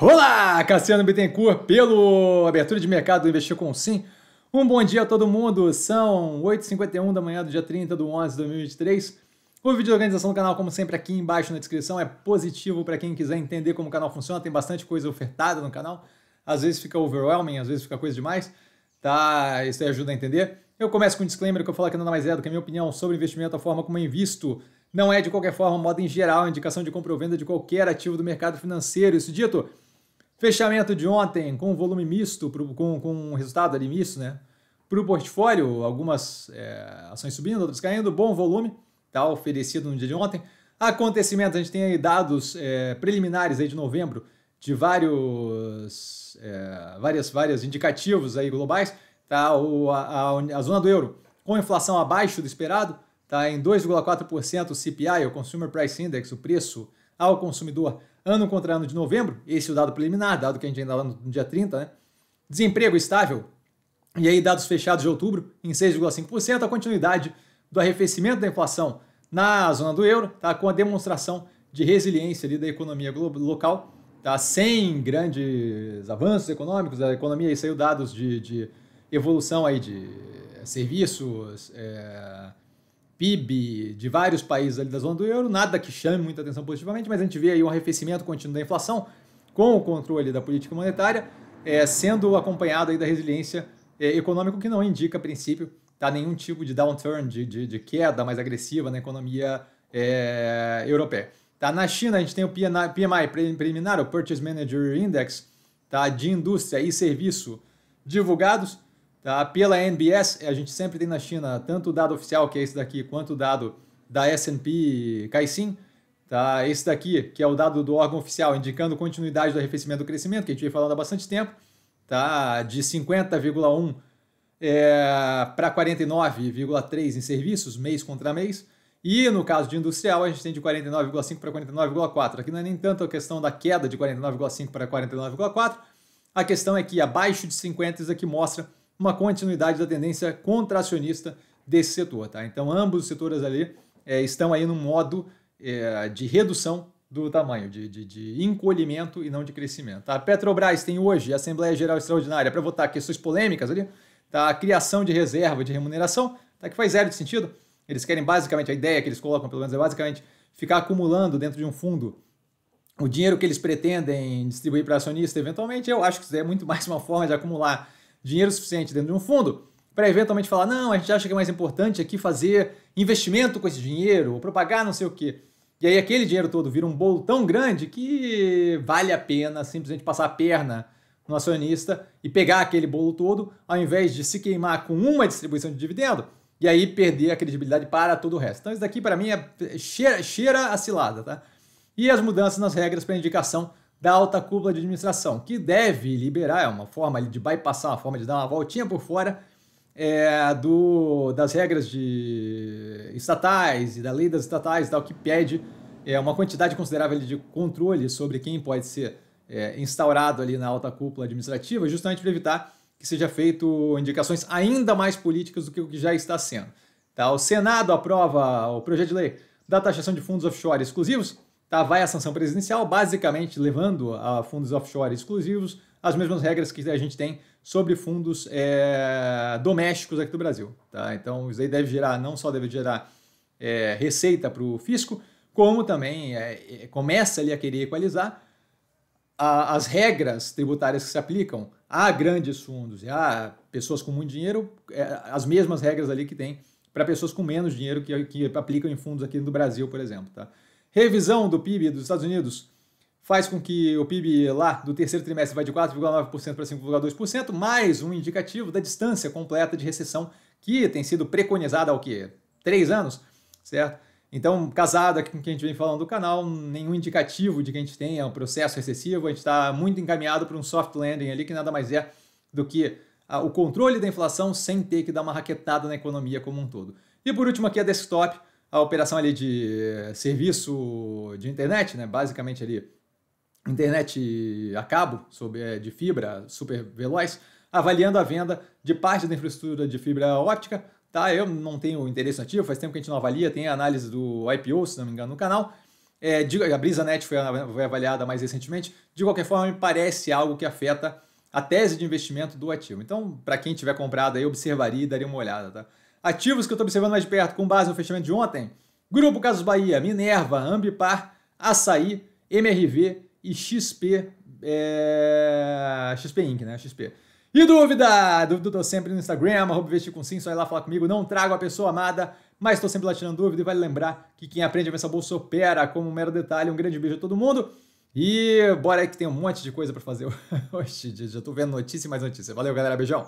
Olá, Cassiano Bittencourt, pelo Abertura de Mercado do Investir com Sim. Um bom dia a todo mundo, são 8h51 da manhã do dia 30 de 11 de 2023. O vídeo de organização do canal, como sempre, aqui embaixo na descrição, é positivo para quem quiser entender como o canal funciona, tem bastante coisa ofertada no canal, às vezes fica overwhelming, às vezes fica coisa demais, tá? Isso aí ajuda a entender. Eu começo com um disclaimer que eu falo que nada mais é do que a minha opinião sobre investimento, a forma como eu é invisto. Não é, de qualquer forma, modo em geral, indicação de compra ou venda de qualquer ativo do mercado financeiro. Isso dito, Fechamento de ontem com volume misto, pro, com, com um resultado ali misto, né? Para o portfólio, algumas é, ações subindo, outras caindo, bom volume, tá oferecido no dia de ontem. Acontecimentos, a gente tem aí dados é, preliminares aí de novembro de vários é, várias, várias indicativos aí globais, tá? O, a, a, a zona do euro com inflação abaixo do esperado, tá em 2,4% o CPI, o Consumer Price Index, o preço ao consumidor ano contra ano de novembro, esse é o dado preliminar, dado que a gente ainda tá lá no dia 30, né? Desemprego estável, e aí dados fechados de outubro, em 6,5%, a continuidade do arrefecimento da inflação na zona do euro, tá? com a demonstração de resiliência ali da economia local, tá? sem grandes avanços econômicos, a economia, saiu dados de, de evolução aí de serviços, é PIB de vários países ali da zona do euro, nada que chame muita atenção positivamente, mas a gente vê aí um arrefecimento contínuo da inflação com o controle da política monetária, é, sendo acompanhado aí da resiliência é, econômica, que não indica, a princípio, tá, nenhum tipo de downturn, de, de, de queda mais agressiva na economia é, europeia. Tá, na China, a gente tem o PMI preliminar, o Purchase Manager Index, tá, de indústria e serviço divulgados, Tá? Pela NBS, a gente sempre tem na China tanto o dado oficial, que é esse daqui, quanto o dado da S&P Caixin, tá? Esse daqui, que é o dado do órgão oficial indicando continuidade do arrefecimento do crescimento, que a gente vem falando há bastante tempo, tá? De 50,1 é, para 49,3 em serviços, mês contra mês. E no caso de industrial, a gente tem de 49,5 para 49,4. Aqui não é nem tanto a questão da queda de 49,5 para 49,4. A questão é que abaixo de 50 isso aqui mostra uma continuidade da tendência contracionista desse setor. Tá? Então, ambos os setores ali é, estão aí no modo é, de redução do tamanho, de, de, de, encolhimento e não de crescimento. Tá? A Petrobras tem hoje a Assembleia Geral Extraordinária para votar questões polêmicas ali, tá? a criação de reserva de remuneração, tá? que faz zero de sentido. Eles querem basicamente, a ideia que eles colocam, pelo menos, é basicamente ficar acumulando dentro de um fundo o dinheiro que eles pretendem distribuir para acionista eventualmente. Eu acho que isso é muito mais uma forma de acumular dinheiro suficiente dentro de um fundo para eventualmente falar: não, a gente acha que é mais importante aqui fazer investimento com esse dinheiro, ou propagar não sei o quê. E aí aquele dinheiro todo vira um bolo tão grande que vale a pena simplesmente passar a perna no acionista e pegar aquele bolo todo, ao invés de se queimar com uma distribuição de dividendo e aí perder a credibilidade para todo o resto. Então isso daqui para mim é cheira, cheira a cilada, tá? E as mudanças nas regras para indicação da alta cúpula de administração, que deve liberar, é uma forma de bypassar, uma forma de dar uma voltinha por fora é, do, das regras de estatais e da lei das estatais tal, que pede é, uma quantidade considerável de controle sobre quem pode ser é, instaurado ali na alta cúpula administrativa, justamente para evitar que seja feito indicações ainda mais políticas do que o que já está sendo. Tá? O Senado aprova o projeto de lei da taxação de fundos offshore exclusivos, Tá, vai a sanção presidencial, basicamente levando a fundos offshore exclusivos as mesmas regras que a gente tem sobre fundos é, domésticos aqui do Brasil. Tá? Então, isso aí deve gerar, não só deve gerar é, receita para o fisco, como também é, é, começa ali a querer equalizar a, as regras tributárias que se aplicam a grandes fundos e a pessoas com muito dinheiro, é, as mesmas regras ali que tem para pessoas com menos dinheiro que, que aplicam em fundos aqui no Brasil, por exemplo. Tá? Revisão do PIB dos Estados Unidos faz com que o PIB lá do terceiro trimestre vá de 4,9% para 5,2%, mais um indicativo da distância completa de recessão que tem sido preconizada há o quê? Três anos, certo? Então, casado aqui com o que a gente vem falando do canal, nenhum indicativo de que a gente tenha um processo recessivo, a gente está muito encaminhado para um soft landing ali, que nada mais é do que o controle da inflação sem ter que dar uma raquetada na economia como um todo. E por último aqui a desktop, a operação ali de eh, serviço de internet, né? basicamente ali internet a cabo, sobre, eh, de fibra super veloz, avaliando a venda de parte da infraestrutura de fibra óptica. Tá? Eu não tenho interesse ativo, faz tempo que a gente não avalia, tem a análise do IPO, se não me engano, no canal. É, a BrisaNet foi, foi avaliada mais recentemente. De qualquer forma, me parece algo que afeta a tese de investimento do ativo. Então, para quem tiver comprado aí, observaria e daria uma olhada. Tá? Ativos que eu estou observando mais de perto com base no fechamento de ontem, Grupo Casas Bahia, Minerva, Ambipar, Açaí, MRV e XP, é... XP Inc, né? XP. E dúvida? Dúvida eu sempre no Instagram, vestir com sim, só ir lá falar comigo. Não trago a pessoa amada, mas estou sempre lá tirando dúvida. E vale lembrar que quem aprende a ver essa bolsa opera como um mero detalhe. Um grande beijo a todo mundo. E bora aí que tem um monte de coisa para fazer hoje. Já tô vendo notícia e mais notícia. Valeu, galera. Beijão.